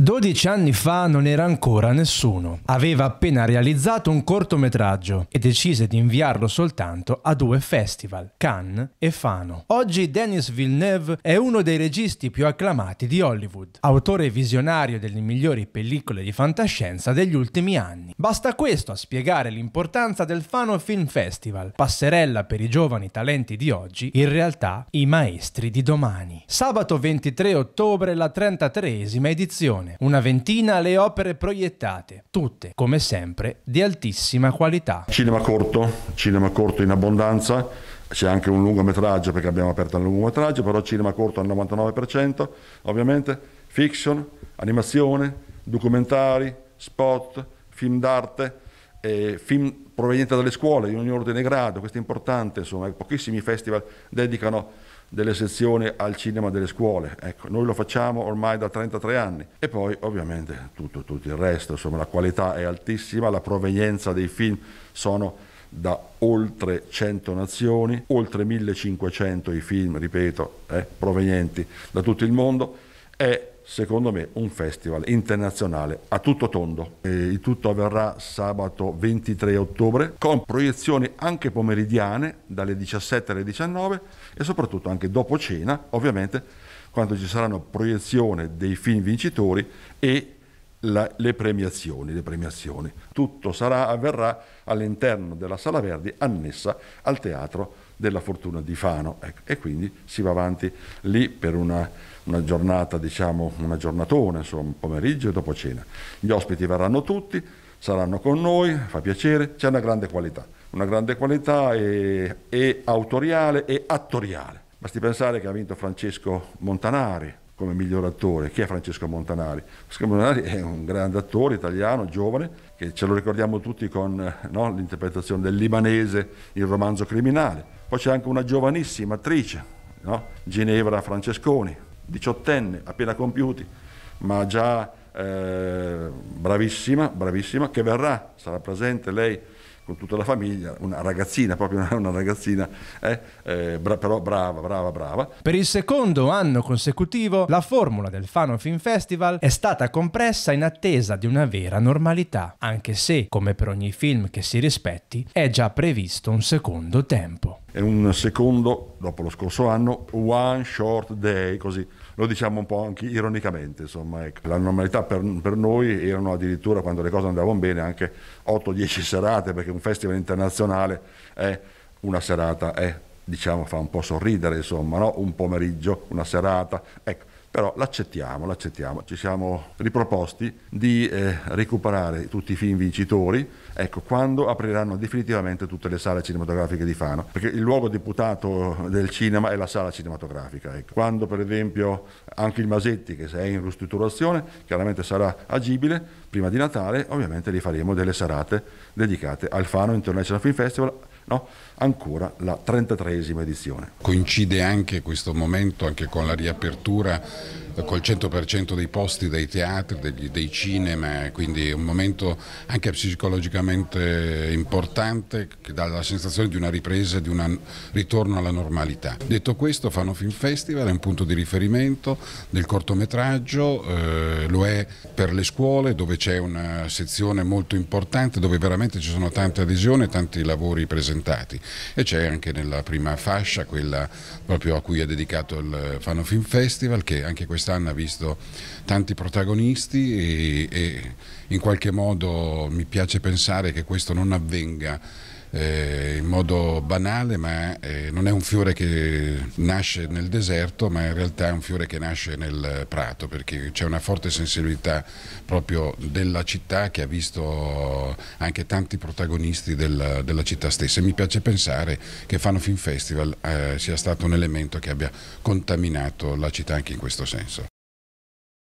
12 anni fa non era ancora nessuno. Aveva appena realizzato un cortometraggio e decise di inviarlo soltanto a due festival, Cannes e Fano. Oggi Denis Villeneuve è uno dei registi più acclamati di Hollywood, autore visionario delle migliori pellicole di fantascienza degli ultimi anni. Basta questo a spiegare l'importanza del Fano Film Festival, passerella per i giovani talenti di oggi, in realtà i maestri di domani. Sabato 23 ottobre la 33esima edizione edizione. Una ventina le opere proiettate, tutte, come sempre, di altissima qualità. Cinema corto, cinema corto in abbondanza, c'è anche un lungometraggio perché abbiamo aperto un lungometraggio, però cinema corto al 99%, ovviamente, fiction, animazione, documentari, spot, film d'arte, eh, film provenienti dalle scuole di ogni ordine e grado, questo è importante, insomma, eh, pochissimi festival dedicano delle sezioni al cinema delle scuole, ecco, noi lo facciamo ormai da 33 anni e poi ovviamente tutto, tutto il resto, insomma la qualità è altissima, la provenienza dei film sono da oltre 100 nazioni, oltre 1500 i film, ripeto, eh, provenienti da tutto il mondo, è secondo me un festival internazionale a tutto tondo. E il tutto avverrà sabato 23 ottobre con proiezioni anche pomeridiane dalle 17 alle 19 e soprattutto anche dopo cena, ovviamente, quando ci saranno proiezioni dei film vincitori e la, le, premiazioni, le, premiazioni, Tutto sarà, avverrà all'interno della Sala Verdi annessa al teatro della fortuna di Fano ecco, e quindi si va avanti lì per una, una giornata, diciamo una giornatona, insomma, pomeriggio e dopo cena. Gli ospiti verranno tutti, saranno con noi, fa piacere, c'è una grande qualità, una grande qualità e, e autoriale e attoriale. Basti pensare che ha vinto Francesco Montanari, come miglior attore, chi è Francesco Montanari? Francesco Montanari è un grande attore italiano, giovane, che ce lo ricordiamo tutti con eh, no, l'interpretazione del libanese, il romanzo criminale. Poi c'è anche una giovanissima attrice, no? Ginevra Francesconi, diciottenne, appena compiuti, ma già eh, bravissima, bravissima, che verrà, sarà presente lei con tutta la famiglia, una ragazzina, proprio una, ragazzina, eh, eh, bra però brava, brava, brava. Per il secondo anno consecutivo la formula del Fano Film Festival è stata compressa in attesa di una vera normalità, anche se, come per ogni film che si rispetti, è già previsto un secondo tempo e un secondo, dopo lo scorso anno, One Short Day, così lo diciamo un po' anche ironicamente, insomma, ecco. la normalità per, per, noi erano addirittura quando le cose andavano bene anche 8-10 serate, perché un festival internazionale è una serata, è, diciamo, fa un po' sorridere, insomma, no? un pomeriggio, una serata, ecco però l'accettiamo, l'accettiamo. Ci siamo riproposti di eh, recuperare tutti i film vincitori, ecco, quando apriranno definitivamente tutte le sale cinematografiche di Fano, perché il luogo deputato del cinema è la sala cinematografica. Ecco. Quando per esempio anche il Masetti, che è in ristrutturazione, chiaramente sarà agibile, prima di Natale ovviamente li faremo delle serate dedicate al Fano International Film Festival no? ancora la 33esima edizione. Coincide anche questo momento anche con la riapertura eh, col 100% dei posti dei teatri, degli, dei cinema, quindi un momento anche psicologicamente importante che dà la sensazione di una ripresa, di un ritorno alla normalità. Detto questo, Fanno Film Festival è un punto di riferimento del cortometraggio, eh, lo è per le scuole dove c'è una sezione molto importante, dove veramente ci sono tante adesioni, tanti lavori presentati presentati e c'è anche nella prima fascia quella proprio a cui è dedicato il Fano Film Festival che anche quest'anno ha visto tanti protagonisti e, e in qualche modo mi piace pensare che questo non avvenga eh, in modo banale, ma eh, non è un fiore che nasce nel deserto, ma in realtà è un fiore che nasce nel prato, perché c'è una forte sensibilità proprio della città che ha visto anche tanti protagonisti del, della città stessa. E mi piace pensare che Fano Film Festival eh, sia stato un elemento che abbia contaminato la città anche in questo senso.